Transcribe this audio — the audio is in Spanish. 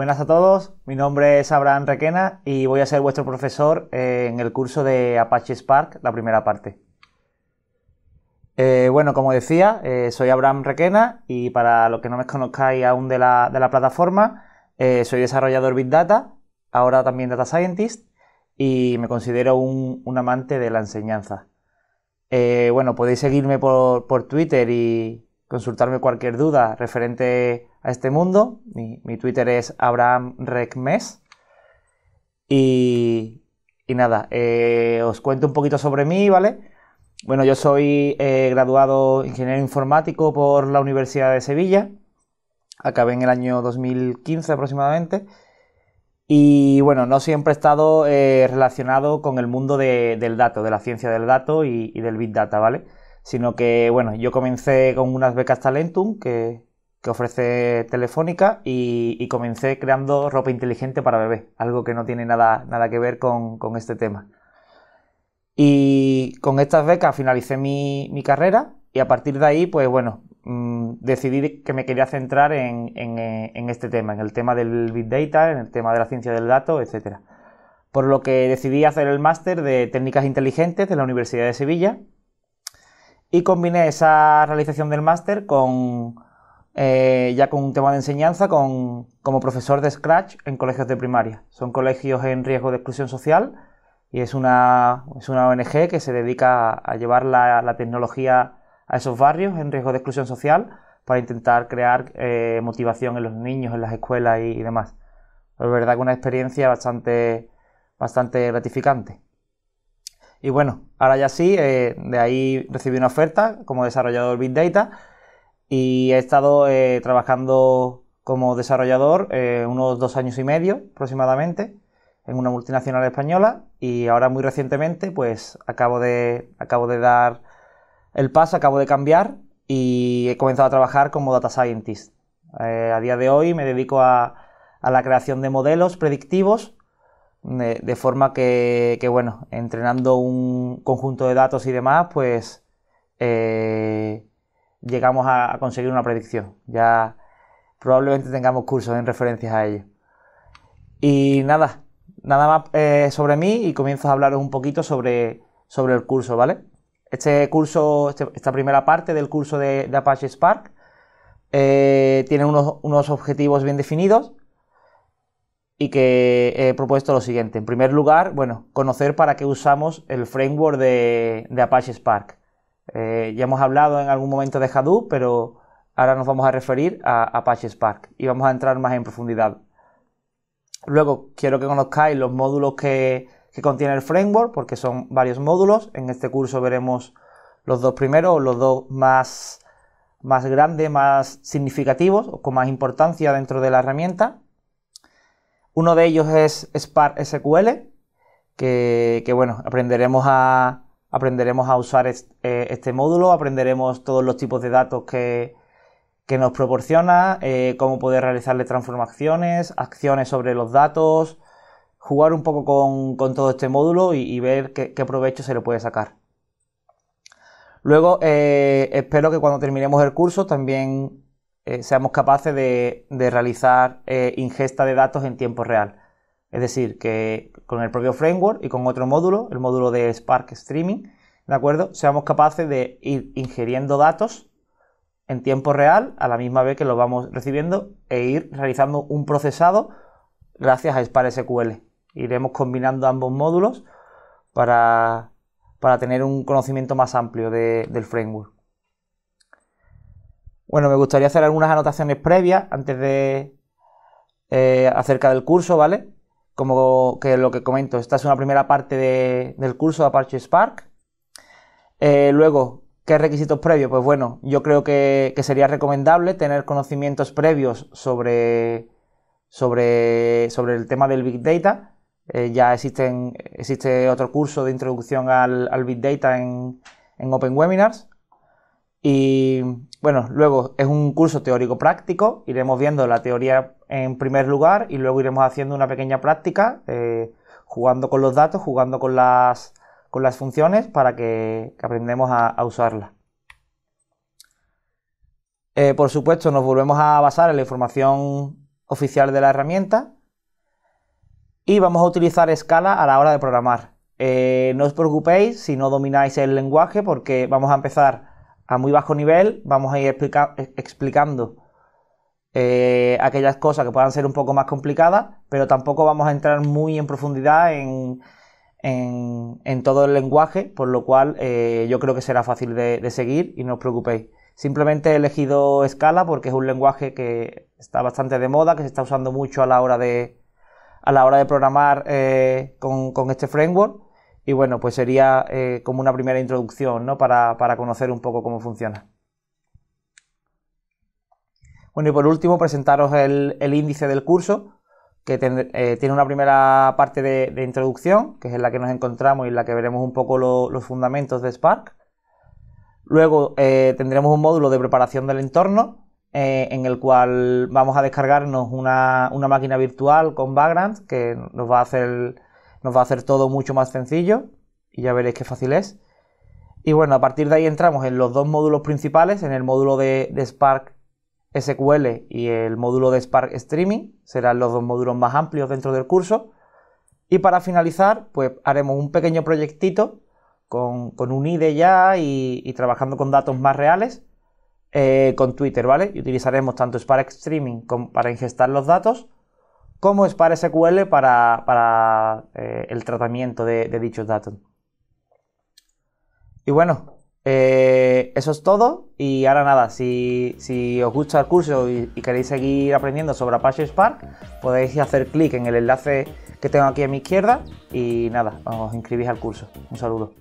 Buenas a todos, mi nombre es Abraham Requena y voy a ser vuestro profesor en el curso de Apache Spark, la primera parte. Eh, bueno, como decía, eh, soy Abraham Requena y para los que no me conozcáis aún de la, plataforma, eh, soy desarrollador Big Data, ahora también Data Scientist y me considero un, amante de la enseñanza. bueno, podéis seguirme por, por Twitter y consultarme cualquier duda referente a este mundo. Mi, Twitter es Recmes Y, y nada, eh, os cuento un poquito sobre mí, ¿vale? Bueno, yo soy eh, graduado ingeniero informático por la Universidad de Sevilla. Acabé en el año 2015 aproximadamente. Y bueno, no siempre he estado eh, relacionado con el mundo del dato, de la ciencia del dato y, del Big Data, ¿vale? Sino que, bueno, yo comencé con unas becas Talentum, que que ofrece Telefónica y, comencé creando ropa inteligente para bebés, algo que no tiene nada, nada que ver con, este tema. Y con estas becas finalicé mi, carrera y a partir de ahí, pues bueno, mm, decidí que me quería centrar en, eh, en, este tema, en el tema del Big Data, en el tema de la ciencia del dato, etc. Por lo que decidí hacer el máster de técnicas inteligentes de la Universidad de Sevilla y combiné esa realización del máster con eh, ya con un tema de enseñanza con, como profesor de Scratch en colegios de primaria. Son colegios en riesgo de exclusión social y es una, es una ONG que se dedica a llevar la, la tecnología a esos barrios en riesgo de exclusión social para intentar crear eh, motivación en los niños, en las escuelas y, demás. es verdad que una experiencia bastante, bastante gratificante. Y bueno, ahora ya sí, eh, de ahí recibí una oferta como desarrollador Big Data y he estado eh, trabajando como desarrollador eh, unos dos años y medio aproximadamente en una multinacional española y ahora muy recientemente pues acabo de, acabo de dar el paso, acabo de cambiar y he comenzado a trabajar como data scientist. Eh, a día de hoy me dedico a, a la creación de modelos predictivos de, forma que, bueno, entrenando un conjunto de datos y demás pues llegamos a, conseguir una predicción. Ya probablemente tengamos cursos en referencias a ello. Y nada, nada más eh, sobre mí y comienzo a hablaros un poquito sobre, sobre el curso, ¿vale? Este curso, este, esta primera parte del curso de, Apache Spark eh, tiene unos, objetivos bien definidos y que he propuesto lo siguiente. En primer lugar, bueno, conocer para qué usamos el framework de Apache Spark. Eh, ya hemos hablado en algún momento de Hadoop, pero ahora nos vamos a referir a Apache Spark y vamos a entrar más en profundidad. Luego quiero que conozcáis los módulos que, contiene el framework, porque son varios módulos. En este curso veremos los dos primeros, los dos más, grandes, más significativos o con más importancia dentro de la herramienta. Uno de ellos es Spark SQL, que, que bueno, aprenderemos a, aprenderemos a usar eh, este, módulo, aprenderemos todos los tipos de datos que, nos proporciona, eh, cómo poder realizarle transformaciones, acciones sobre los datos, jugar un poco con, todo este módulo y, ver qué, provecho se le puede sacar. Luego, eh, espero que cuando terminemos el curso también seamos capaces de, de realizar ingesta de datos en tiempo real. Es decir, que con el propio framework y con otro módulo, el módulo de Spark Streaming, ¿de acuerdo? Seamos capaces de ir ingiriendo datos en tiempo real a la misma vez que los vamos recibiendo e ir realizando un procesado gracias a Spark SQL. Iremos combinando ambos módulos para, tener un conocimiento más amplio del framework. Bueno, me gustaría hacer algunas anotaciones previas antes de eh, acerca del curso, ¿vale? como que lo que comento, esta es una primera parte del curso de Apache Spark. Eh, luego, ¿qué requisitos previos? Pues bueno, yo creo que, sería recomendable tener conocimientos previos sobre, sobre, sobre el tema del Big Data. Eh, ya existen, existe otro curso de introducción al, Big Data en Open Webinars. Y bueno, luego es un curso teórico práctico, iremos viendo la teoría en primer lugar y luego iremos haciendo una pequeña práctica, eh, jugando con los datos, jugando con las, con las funciones para que, aprendamos a, usarla. Eh, por supuesto, nos volvemos a basar en la información oficial de la herramienta y vamos a utilizar escala a la hora de programar. Eh, no os preocupéis si no domináis el lenguaje porque vamos a empezar a muy bajo nivel, vamos a ir eh, explicando eh, aquellas cosas que puedan ser un poco más complicadas, pero tampoco vamos a entrar muy en profundidad en, todo el lenguaje, por lo cual eh, yo creo que será fácil de, seguir y no os preocupéis. Simplemente he elegido Scala porque es un lenguaje que está bastante de moda, que se está usando mucho a la hora de, a la hora de programar con este framework y bueno, pues sería eh, como una primera introducción, ¿no? Para, conocer un poco cómo funciona. Bueno, y por último, presentaros el, índice del curso, que eh, tiene una primera parte de, introducción, que es en la que nos encontramos y en la que veremos un poco los fundamentos de Spark. Luego eh, tendremos un módulo de preparación del entorno, en el cual vamos a descargarnos una, una, máquina virtual con Vagrant, que nos va a hacer nos va a hacer todo mucho más sencillo y ya veréis qué fácil es. Y bueno, a partir de ahí entramos en los dos módulos principales, en el módulo de, Spark SQL y el módulo de Spark Streaming, serán los dos módulos más amplios dentro del curso. Y para finalizar, pues haremos un pequeño proyectito con, un IDE ya y, trabajando con datos más reales eh, con Twitter, ¿vale? Y utilizaremos tanto Spark Streaming como para ingestar los datos ¿Cómo es para SQL para, para eh, el tratamiento de, dichos datos? Y bueno, eh, eso es todo. Y ahora nada, si, si os gusta el curso y, y, queréis seguir aprendiendo sobre Apache Spark, podéis hacer clic en el enlace que tengo aquí a mi izquierda y nada, os inscribís al curso. Un saludo.